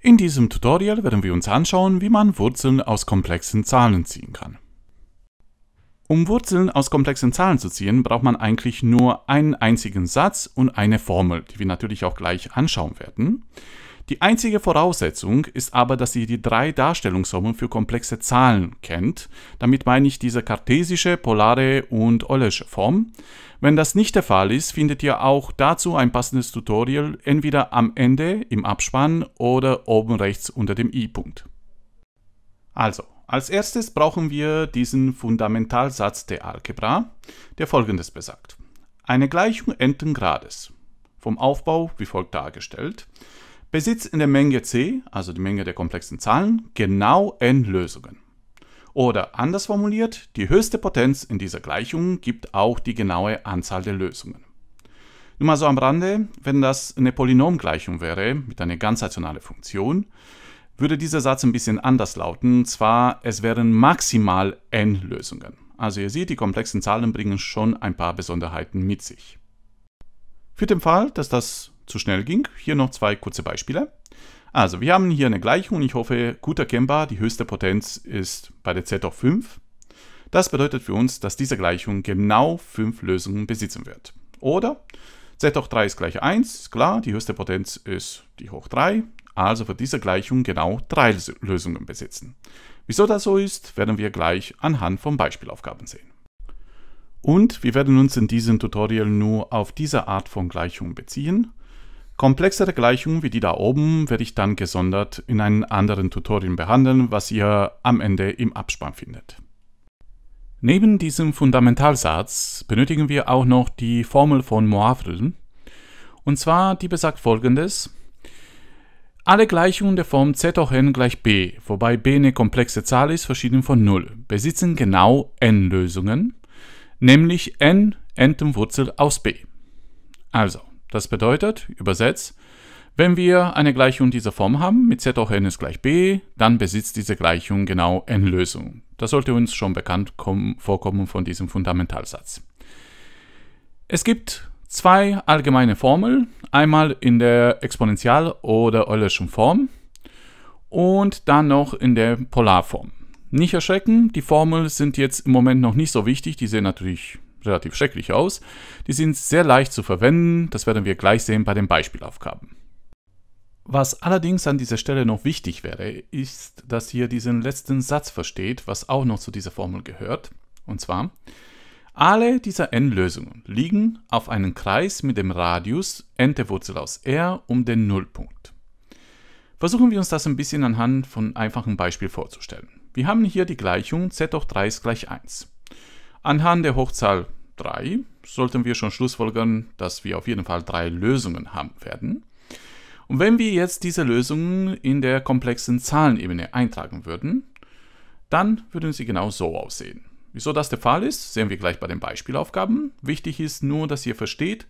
In diesem Tutorial werden wir uns anschauen, wie man Wurzeln aus komplexen Zahlen ziehen kann. Um Wurzeln aus komplexen Zahlen zu ziehen, braucht man eigentlich nur einen einzigen Satz und eine Formel, die wir natürlich auch gleich anschauen werden. Die einzige Voraussetzung ist aber, dass ihr die drei Darstellungsformen für komplexe Zahlen kennt. Damit meine ich diese kartesische, polare und Eulersche Form. Wenn das nicht der Fall ist, findet ihr auch dazu ein passendes Tutorial entweder am Ende im Abspann oder oben rechts unter dem i-Punkt. Also, als erstes brauchen wir diesen Fundamentalsatz der Algebra, der folgendes besagt. Eine Gleichung n-ten Grades, vom Aufbau wie folgt dargestellt, besitzt in der Menge C, also die Menge der komplexen Zahlen, genau n Lösungen. Oder anders formuliert, die höchste Potenz in dieser Gleichung gibt auch die genaue Anzahl der Lösungen. Nur mal so am Rande, wenn das eine Polynomgleichung wäre, mit einer ganzrationalen Funktion, würde dieser Satz ein bisschen anders lauten, und zwar es wären maximal n Lösungen. Also ihr seht, die komplexen Zahlen bringen schon ein paar Besonderheiten mit sich. Für den Fall, dass das zu schnell ging. Hier noch zwei kurze Beispiele. Also, wir haben hier eine Gleichung. Ich hoffe, gut erkennbar, die höchste Potenz ist bei der Z hoch 5. Das bedeutet für uns, dass diese Gleichung genau 5 Lösungen besitzen wird. Oder Z hoch 3 ist gleich 1, ist klar, die höchste Potenz ist die hoch 3. Also wird diese Gleichung genau 3 Lösungen besitzen. Wieso das so ist, werden wir gleich anhand von Beispielaufgaben sehen. Und wir werden uns in diesem Tutorial nur auf diese Art von Gleichung beziehen. Komplexere Gleichungen wie die da oben werde ich dann gesondert in einem anderen Tutorial behandeln, was ihr am Ende im Abspann findet. Neben diesem Fundamentalsatz benötigen wir auch noch die Formel von Moivre. Und zwar, die besagt folgendes. Alle Gleichungen der Form z hoch n gleich b, wobei b eine komplexe Zahl ist, verschieden von 0, besitzen genau n Lösungen, nämlich n Entenwurzel aus b. Also, das bedeutet, übersetzt, wenn wir eine Gleichung dieser Form haben, mit z hoch n ist gleich b, dann besitzt diese Gleichung genau n Lösung. Das sollte uns schon bekannt kommen, vorkommen von diesem Fundamentalsatz. Es gibt zwei allgemeine Formeln, einmal in der Exponential- oder Eulerschen Form und dann noch in der Polarform. Nicht erschrecken, die Formeln sind jetzt im Moment noch nicht so wichtig, die sehen natürlich relativ schrecklich aus. Die sind sehr leicht zu verwenden, das werden wir gleich sehen bei den Beispielaufgaben. Was allerdings an dieser Stelle noch wichtig wäre, ist, dass ihr diesen letzten Satz versteht, was auch noch zu dieser Formel gehört. Und zwar, alle dieser n-Lösungen liegen auf einem Kreis mit dem Radius n der Wurzel aus r um den Nullpunkt. Versuchen wir uns das ein bisschen anhand von einfachen Beispiel vorzustellen. Wir haben hier die Gleichung z hoch 3 ist gleich 1. Anhand der Hochzahl 3 sollten wir schon schlussfolgern, dass wir auf jeden Fall drei Lösungen haben werden. Und wenn wir jetzt diese Lösungen in der komplexen Zahlenebene eintragen würden, dann würden sie genau so aussehen. Wieso das der Fall ist, sehen wir gleich bei den Beispielaufgaben. Wichtig ist nur, dass ihr versteht,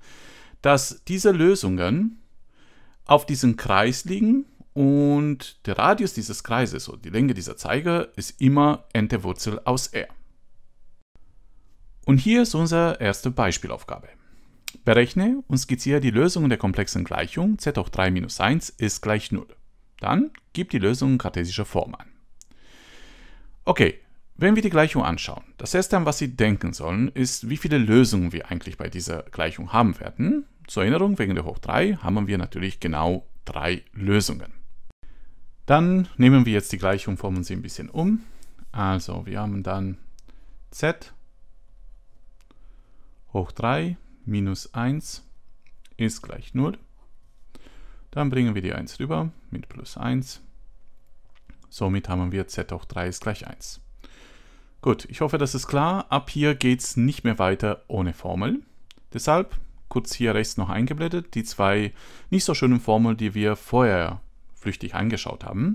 dass diese Lösungen auf diesem Kreis liegen und der Radius dieses Kreises oder die Länge dieser Zeiger ist immer n der Wurzel aus r. Und hier ist unsere erste Beispielaufgabe. Berechne und skizziere die Lösung der komplexen Gleichung z hoch 3 minus 1 ist gleich 0. Dann gib die Lösung in kartesischer Form an. Okay, wenn wir die Gleichung anschauen, das erste, an was Sie denken sollen, ist, wie viele Lösungen wir eigentlich bei dieser Gleichung haben werden. Zur Erinnerung, wegen der hoch 3 haben wir natürlich genau drei Lösungen. Dann nehmen wir jetzt die Gleichung, formen sie ein bisschen um. Also wir haben dann z hoch 3 minus 1 ist gleich 0. Dann bringen wir die 1 rüber mit plus 1. Somit haben wir z hoch 3 ist gleich 1. Gut, ich hoffe, das ist klar. Ab hier geht es nicht mehr weiter ohne Formel. Deshalb kurz hier rechts noch eingeblendet die zwei nicht so schönen Formeln, die wir vorher flüchtig angeschaut haben.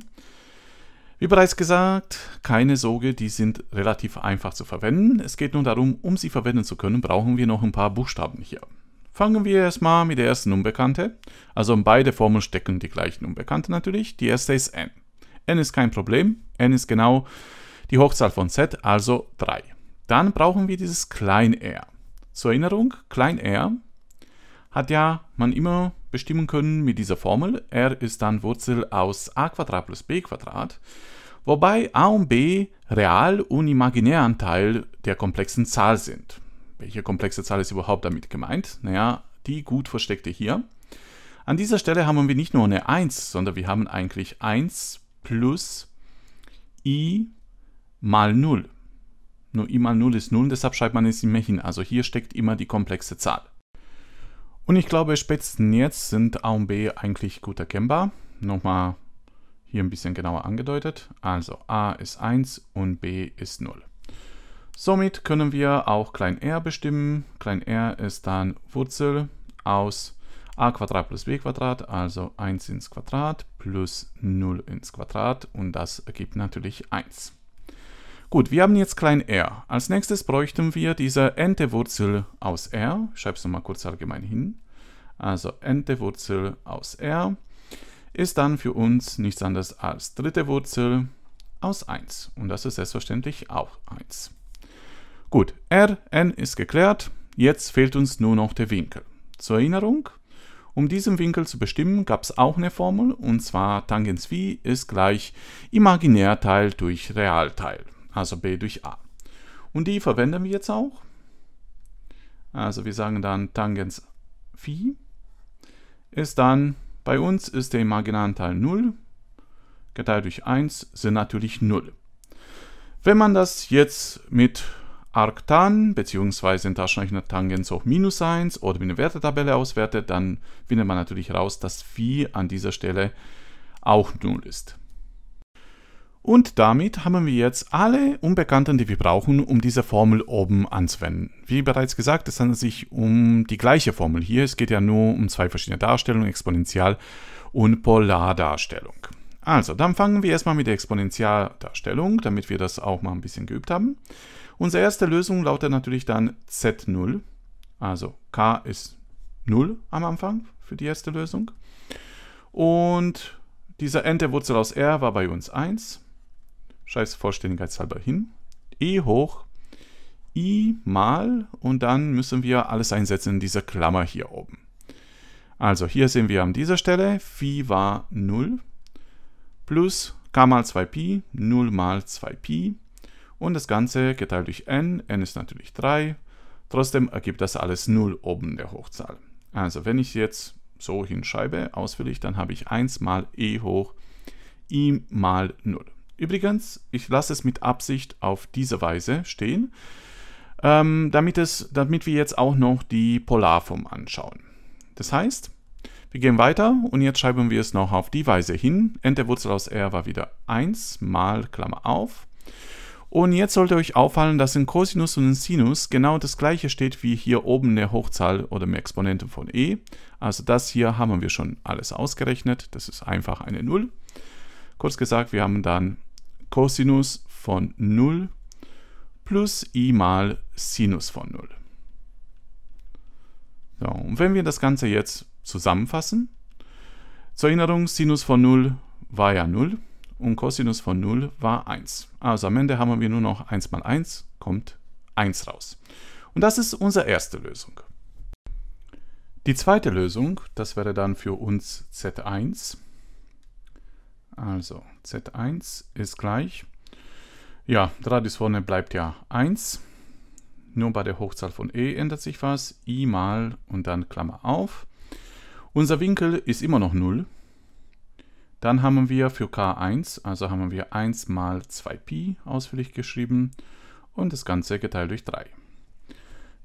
Wie bereits gesagt, keine Sorge, die sind relativ einfach zu verwenden. Es geht nur darum, um sie verwenden zu können, brauchen wir noch ein paar Buchstaben hier. Fangen wir erstmal mit der ersten Unbekannte. Also in beide Formeln stecken die gleichen Unbekannte natürlich. Die erste ist n. n ist kein Problem. n ist genau die Hochzahl von z, also 3. Dann brauchen wir dieses Klein r. Zur Erinnerung, Klein r hat ja man immer bestimmen können mit dieser Formel. R ist dann Wurzel aus a plus b wobei a und b real und imaginär Anteil der komplexen Zahl sind. Welche komplexe Zahl ist überhaupt damit gemeint? Naja, die gut versteckte hier. An dieser Stelle haben wir nicht nur eine 1, sondern wir haben eigentlich 1 plus i mal 0. Nur i mal 0 ist 0, deshalb schreibt man es immer hin. Also hier steckt immer die komplexe Zahl. Und ich glaube, spätestens jetzt sind A und B eigentlich gut erkennbar. Nochmal hier ein bisschen genauer angedeutet. Also A ist 1 und B ist 0. Somit können wir auch klein r bestimmen. Klein r ist dann Wurzel aus a Quadrat plus b Quadrat, also 1 ins Quadrat plus 0 ins Quadrat und das ergibt natürlich 1. Gut, wir haben jetzt klein r. Als nächstes bräuchten wir diese nte wurzel aus r. es nochmal kurz allgemein hin. Also nte wurzel aus r ist dann für uns nichts anderes als dritte Wurzel aus 1. Und das ist selbstverständlich auch 1. Gut, r, n ist geklärt. Jetzt fehlt uns nur noch der Winkel. Zur Erinnerung, um diesen Winkel zu bestimmen, gab es auch eine Formel, und zwar Tangens phi ist gleich Imaginärteil durch Realteil also b durch a. Und die verwenden wir jetzt auch. Also wir sagen dann Tangens phi ist dann, bei uns ist der Imaginanteil 0, geteilt durch 1 sind natürlich 0. Wenn man das jetzt mit Arctan bzw. in Taschenrechner Tangens auf minus 1 oder mit einer Wertetabelle auswertet, dann findet man natürlich raus, dass phi an dieser Stelle auch 0 ist. Und damit haben wir jetzt alle Unbekannten, die wir brauchen, um diese Formel oben anzuwenden. Wie bereits gesagt, es handelt sich um die gleiche Formel hier. Es geht ja nur um zwei verschiedene Darstellungen, Exponential- und Polardarstellung. Also, dann fangen wir erstmal mit der Exponentialdarstellung, damit wir das auch mal ein bisschen geübt haben. Unsere erste Lösung lautet natürlich dann Z0. Also K ist 0 am Anfang für die erste Lösung. Und dieser n der Wurzel aus r war bei uns 1 schreibe es vollständigkeitshalber hin, e hoch i mal und dann müssen wir alles einsetzen in dieser Klammer hier oben. Also hier sehen wir an dieser Stelle, phi war 0 plus k mal 2pi, 0 mal 2pi und das Ganze geteilt durch n, n ist natürlich 3, trotzdem ergibt das alles 0 oben der Hochzahl. Also wenn ich jetzt so hinschreibe, ausführlich, dann habe ich 1 mal e hoch i mal 0. Übrigens, ich lasse es mit Absicht auf diese Weise stehen, ähm, damit, es, damit wir jetzt auch noch die Polarform anschauen. Das heißt, wir gehen weiter und jetzt schreiben wir es noch auf die Weise hin. N der Wurzel aus r war wieder 1 mal Klammer auf. Und jetzt sollte euch auffallen, dass in Cosinus und in Sinus genau das gleiche steht wie hier oben in der Hochzahl oder im Exponenten von e. Also das hier haben wir schon alles ausgerechnet. Das ist einfach eine 0. Kurz gesagt, wir haben dann Cosinus von 0 plus i mal Sinus von 0. So, und wenn wir das Ganze jetzt zusammenfassen, zur Erinnerung, Sinus von 0 war ja 0 und Cosinus von 0 war 1. Also am Ende haben wir nur noch 1 mal 1, kommt 1 raus. Und das ist unsere erste Lösung. Die zweite Lösung, das wäre dann für uns z1, also z1 ist gleich, ja, Radius vorne bleibt ja 1, nur bei der Hochzahl von e ändert sich was, i mal und dann Klammer auf. Unser Winkel ist immer noch 0. Dann haben wir für k1, also haben wir 1 mal 2pi ausführlich geschrieben und das Ganze geteilt durch 3.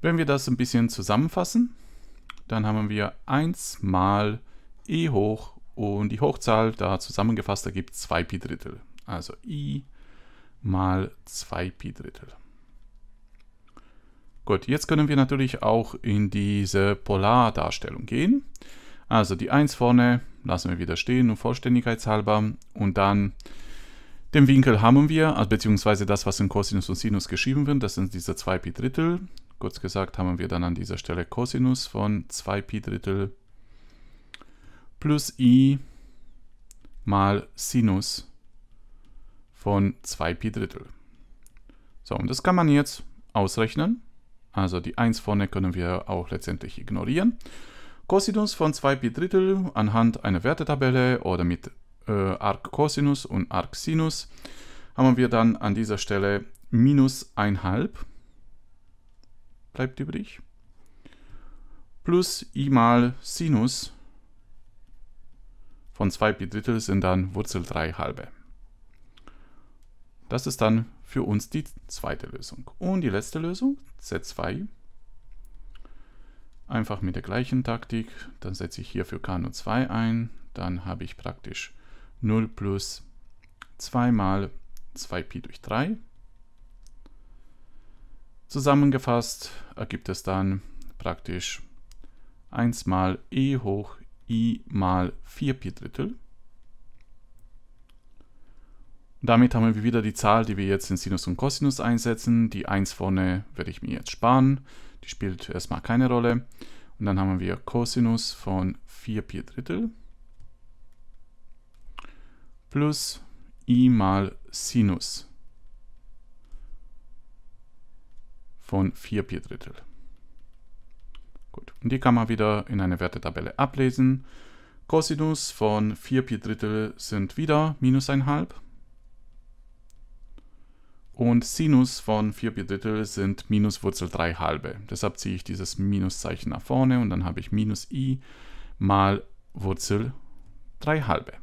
Wenn wir das ein bisschen zusammenfassen, dann haben wir 1 mal e hoch 2 und die Hochzahl da zusammengefasst ergibt 2 Pi Drittel. Also i mal 2 Pi Drittel. Gut, jetzt können wir natürlich auch in diese Polardarstellung gehen. Also die 1 vorne lassen wir wieder stehen, nur vollständigkeitshalber. Und dann den Winkel haben wir, also beziehungsweise das, was in Cosinus und Sinus geschrieben wird, das sind diese 2 Pi Drittel. Kurz gesagt haben wir dann an dieser Stelle Cosinus von 2 Pi Drittel plus i mal Sinus von 2 Pi Drittel. So, und das kann man jetzt ausrechnen. Also die 1 vorne können wir auch letztendlich ignorieren. Cosinus von 2 Pi Drittel anhand einer Wertetabelle oder mit äh, Arc Cosinus und Arc Sinus haben wir dann an dieser Stelle minus 1,5 bleibt übrig plus i mal Sinus von von 2 Pi Drittel sind dann Wurzel 3 halbe. Das ist dann für uns die zweite Lösung. Und die letzte Lösung, Z2, einfach mit der gleichen Taktik. Dann setze ich hier für k nur 2 ein. Dann habe ich praktisch 0 plus 2 mal 2pi durch 3. Zusammengefasst ergibt es dann praktisch 1 mal e hoch i mal 4 Pi Drittel. Damit haben wir wieder die Zahl, die wir jetzt in Sinus und Cosinus einsetzen. Die 1 vorne werde ich mir jetzt sparen. Die spielt erstmal keine Rolle. Und dann haben wir Cosinus von 4 Pi Drittel plus i mal Sinus von 4 Pi Drittel. Gut. Und die kann man wieder in eine Wertetabelle ablesen. Cosinus von 4 Pi Drittel sind wieder minus 1,5. Und Sinus von 4 Pi Drittel sind minus Wurzel 3 halbe. Deshalb ziehe ich dieses Minuszeichen nach vorne und dann habe ich minus i mal Wurzel 3 halbe.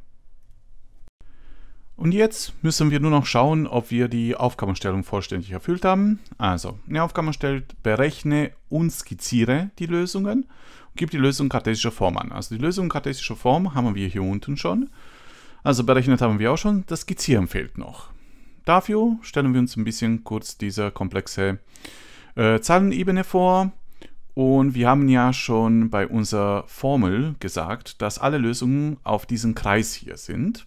Und jetzt müssen wir nur noch schauen, ob wir die Aufgabenstellung vollständig erfüllt haben. Also, eine Aufgabe stellt, berechne und skizziere die Lösungen und gib die Lösung kartesischer Form an. Also die Lösung kartesischer Form haben wir hier unten schon. Also berechnet haben wir auch schon, das Skizzieren fehlt noch. Dafür stellen wir uns ein bisschen kurz diese komplexe äh, Zahlenebene vor. Und wir haben ja schon bei unserer Formel gesagt, dass alle Lösungen auf diesem Kreis hier sind.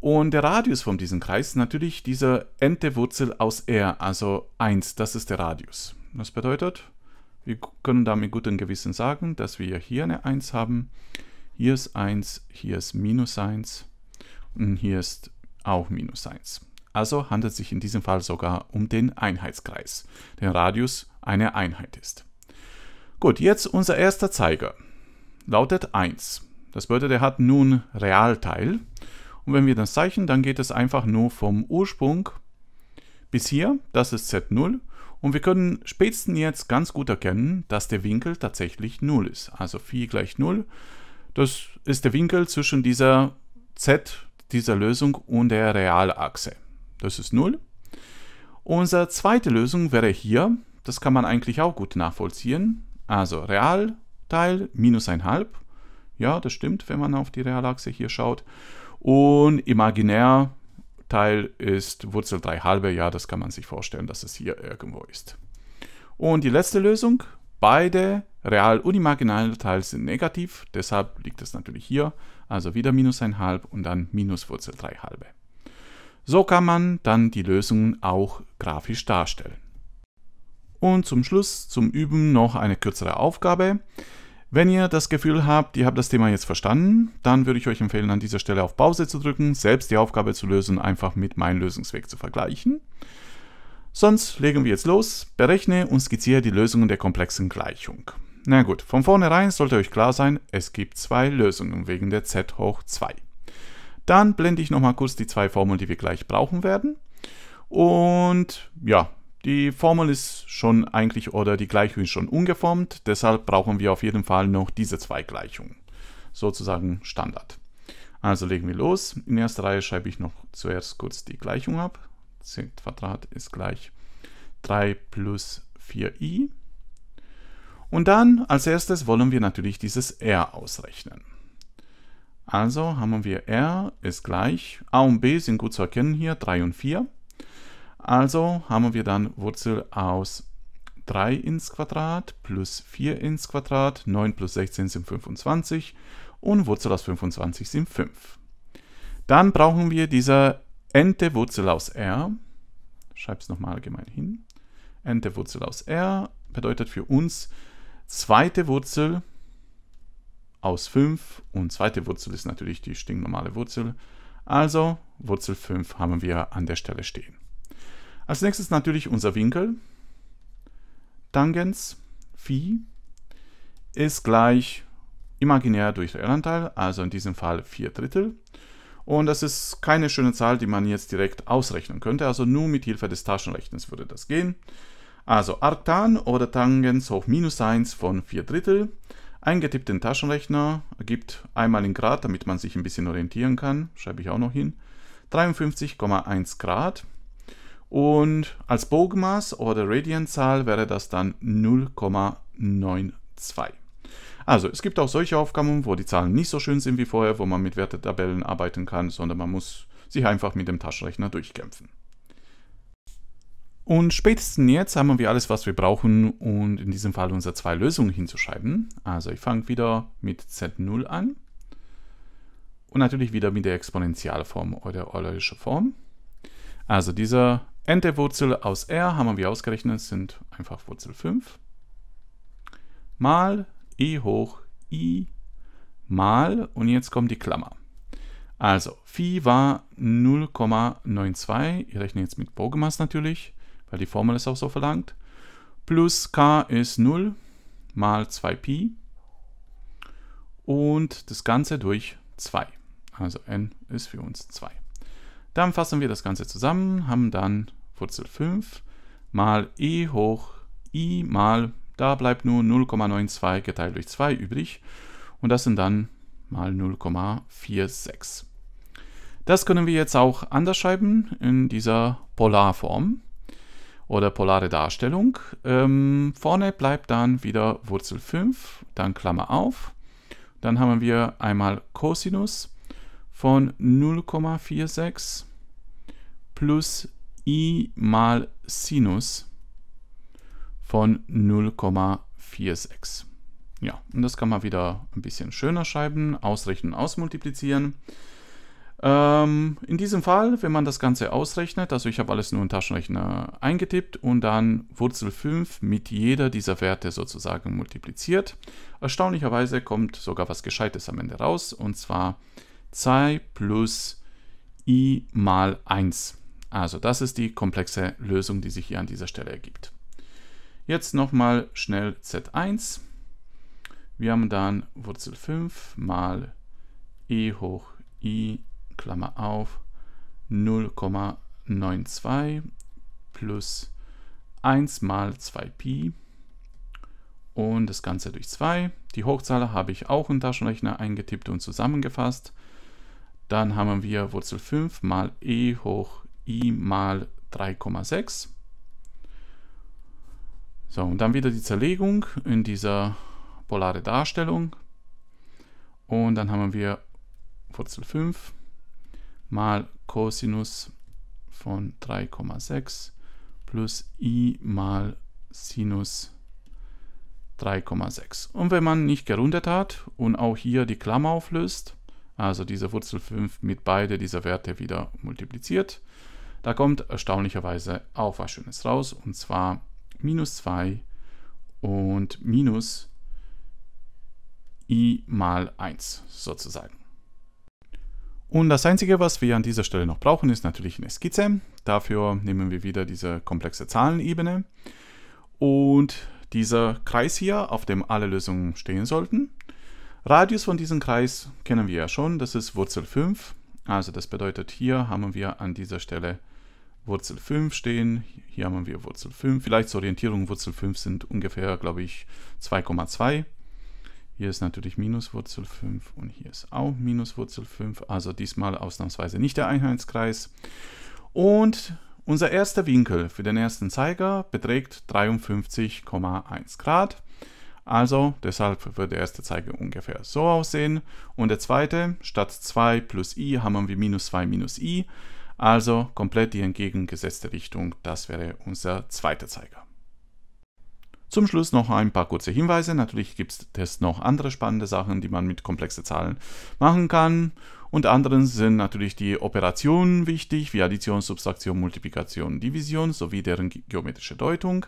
Und der Radius von diesem Kreis ist natürlich diese nte Wurzel aus R, also 1, das ist der Radius. Das bedeutet, wir können da mit gutem Gewissen sagen, dass wir hier eine 1 haben. Hier ist 1, hier ist minus 1 und hier ist auch minus 1. Also handelt es sich in diesem Fall sogar um den Einheitskreis, der Radius eine Einheit ist. Gut, jetzt unser erster Zeiger lautet 1. Das bedeutet, er hat nun Realteil und wenn wir das zeichnen, dann geht es einfach nur vom Ursprung bis hier, das ist Z0. Und wir können spätestens jetzt ganz gut erkennen, dass der Winkel tatsächlich 0 ist. Also Phi gleich 0. Das ist der Winkel zwischen dieser Z, dieser Lösung und der Realachse. Das ist 0. Unsere zweite Lösung wäre hier. Das kann man eigentlich auch gut nachvollziehen. Also Realteil minus 1,5. Ja, das stimmt, wenn man auf die Realachse hier schaut. Und imaginär Teil ist Wurzel 3 halbe. Ja, das kann man sich vorstellen, dass es hier irgendwo ist. Und die letzte Lösung. Beide real und imaginäre Teile sind negativ. Deshalb liegt es natürlich hier. Also wieder minus 1 halb und dann minus Wurzel 3 halbe. So kann man dann die Lösungen auch grafisch darstellen. Und zum Schluss, zum Üben, noch eine kürzere Aufgabe. Wenn ihr das Gefühl habt, ihr habt das Thema jetzt verstanden, dann würde ich euch empfehlen, an dieser Stelle auf Pause zu drücken, selbst die Aufgabe zu lösen, einfach mit meinem Lösungsweg zu vergleichen. Sonst legen wir jetzt los, berechne und skizziere die Lösungen der komplexen Gleichung. Na gut, von vornherein sollte euch klar sein, es gibt zwei Lösungen wegen der z hoch 2. Dann blende ich nochmal kurz die zwei Formeln, die wir gleich brauchen werden. Und ja, die Formel ist schon eigentlich oder die Gleichung ist schon ungeformt, deshalb brauchen wir auf jeden Fall noch diese zwei Gleichungen. Sozusagen Standard. Also legen wir los. In erster Reihe schreibe ich noch zuerst kurz die Gleichung ab. c ist gleich 3 plus 4i. Und dann als erstes wollen wir natürlich dieses r ausrechnen. Also haben wir r ist gleich, a und b sind gut zu erkennen hier, 3 und 4. Also haben wir dann Wurzel aus 3 ins Quadrat plus 4 ins Quadrat, 9 plus 16 sind 25 und Wurzel aus 25 sind 5. Dann brauchen wir diese nte Wurzel aus r. Schreib es nochmal allgemein hin. nte Wurzel aus r bedeutet für uns zweite Wurzel aus 5 und zweite Wurzel ist natürlich die stinknormale Wurzel. Also Wurzel 5 haben wir an der Stelle stehen. Als nächstes natürlich unser Winkel. Tangens Phi ist gleich imaginär durch den Anteil, also in diesem Fall 4 Drittel. Und das ist keine schöne Zahl, die man jetzt direkt ausrechnen könnte, also nur mit Hilfe des Taschenrechnens würde das gehen. Also Arctan oder Tangens hoch minus 1 von 4 Drittel. Eingetippt den Taschenrechner, ergibt einmal in Grad, damit man sich ein bisschen orientieren kann, schreibe ich auch noch hin, 53,1 Grad. Und als Bogenmaß oder Radianzahl wäre das dann 0,92. Also es gibt auch solche Aufgaben, wo die Zahlen nicht so schön sind wie vorher, wo man mit Wertetabellen arbeiten kann, sondern man muss sich einfach mit dem Taschenrechner durchkämpfen. Und spätestens jetzt haben wir alles, was wir brauchen, um in diesem Fall unsere zwei Lösungen hinzuschreiben. Also ich fange wieder mit Z0 an und natürlich wieder mit der Exponentialform oder eulerische Form. Also dieser n der Wurzel aus r, haben wir ausgerechnet, sind einfach Wurzel 5, mal e hoch i mal, und jetzt kommt die Klammer. Also, phi war 0,92, ich rechne jetzt mit Bogemaß natürlich, weil die Formel es auch so verlangt, plus k ist 0 mal 2pi und das Ganze durch 2. Also n ist für uns 2. Dann fassen wir das Ganze zusammen, haben dann Wurzel 5 mal e hoch i mal, da bleibt nur 0,92 geteilt durch 2 übrig und das sind dann mal 0,46. Das können wir jetzt auch anders schreiben in dieser Polarform oder polare Darstellung. Ähm, vorne bleibt dann wieder Wurzel 5, dann Klammer auf. Dann haben wir einmal Cosinus von 0,46 plus i mal Sinus von 0,46. Ja, und das kann man wieder ein bisschen schöner schreiben, ausrechnen, ausmultiplizieren. Ähm, in diesem Fall, wenn man das Ganze ausrechnet, also ich habe alles nur in Taschenrechner eingetippt und dann Wurzel 5 mit jeder dieser Werte sozusagen multipliziert. Erstaunlicherweise kommt sogar was Gescheites am Ende raus und zwar 2 plus i mal 1. Also das ist die komplexe Lösung, die sich hier an dieser Stelle ergibt. Jetzt nochmal schnell z1. Wir haben dann Wurzel 5 mal e hoch i, Klammer auf, 0,92 plus 1 mal 2pi und das Ganze durch 2. Die Hochzahl habe ich auch im Taschenrechner eingetippt und zusammengefasst. Dann haben wir Wurzel 5 mal e hoch i mal 3,6. So, und dann wieder die Zerlegung in dieser polare Darstellung. Und dann haben wir Wurzel 5 mal Cosinus von 3,6 plus i mal Sinus 3,6. Und wenn man nicht gerundet hat und auch hier die Klammer auflöst, also diese Wurzel 5 mit beide dieser Werte wieder multipliziert, da kommt erstaunlicherweise auch was Schönes raus und zwar minus 2 und minus i mal 1 sozusagen. Und das Einzige, was wir an dieser Stelle noch brauchen, ist natürlich eine Skizze. Dafür nehmen wir wieder diese komplexe Zahlenebene. Und dieser Kreis hier, auf dem alle Lösungen stehen sollten. Radius von diesem Kreis kennen wir ja schon, das ist Wurzel 5. Also das bedeutet, hier haben wir an dieser Stelle Wurzel 5 stehen. Hier haben wir Wurzel 5. Vielleicht zur Orientierung, Wurzel 5 sind ungefähr, glaube ich, 2,2. Hier ist natürlich Minuswurzel 5 und hier ist auch Minuswurzel 5. Also diesmal ausnahmsweise nicht der Einheitskreis. Und unser erster Winkel für den ersten Zeiger beträgt 53,1 Grad. Also deshalb wird der erste Zeiger ungefähr so aussehen. Und der zweite, statt 2 plus i haben wir minus 2 minus i. Also komplett die entgegengesetzte Richtung, das wäre unser zweiter Zeiger. Zum Schluss noch ein paar kurze Hinweise. Natürlich gibt es noch andere spannende Sachen, die man mit komplexen Zahlen machen kann. Unter anderem sind natürlich die Operationen wichtig, wie Addition, Subtraktion, Multiplikation, Division sowie deren geometrische Deutung.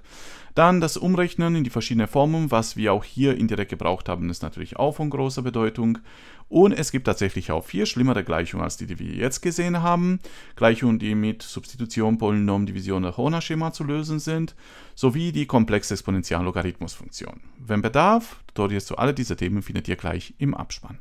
Dann das Umrechnen in die verschiedenen Formen, was wir auch hier indirekt gebraucht haben, ist natürlich auch von großer Bedeutung. Und es gibt tatsächlich auch vier schlimmere Gleichungen als die, die wir jetzt gesehen haben. Gleichungen, die mit Substitution, Polynom, Division nach Horner-Schema zu lösen sind, sowie die komplexe Exponentiallogarithmusfunktion. Wenn Bedarf, Tutorials zu all diesen Themen findet ihr gleich im Abspann.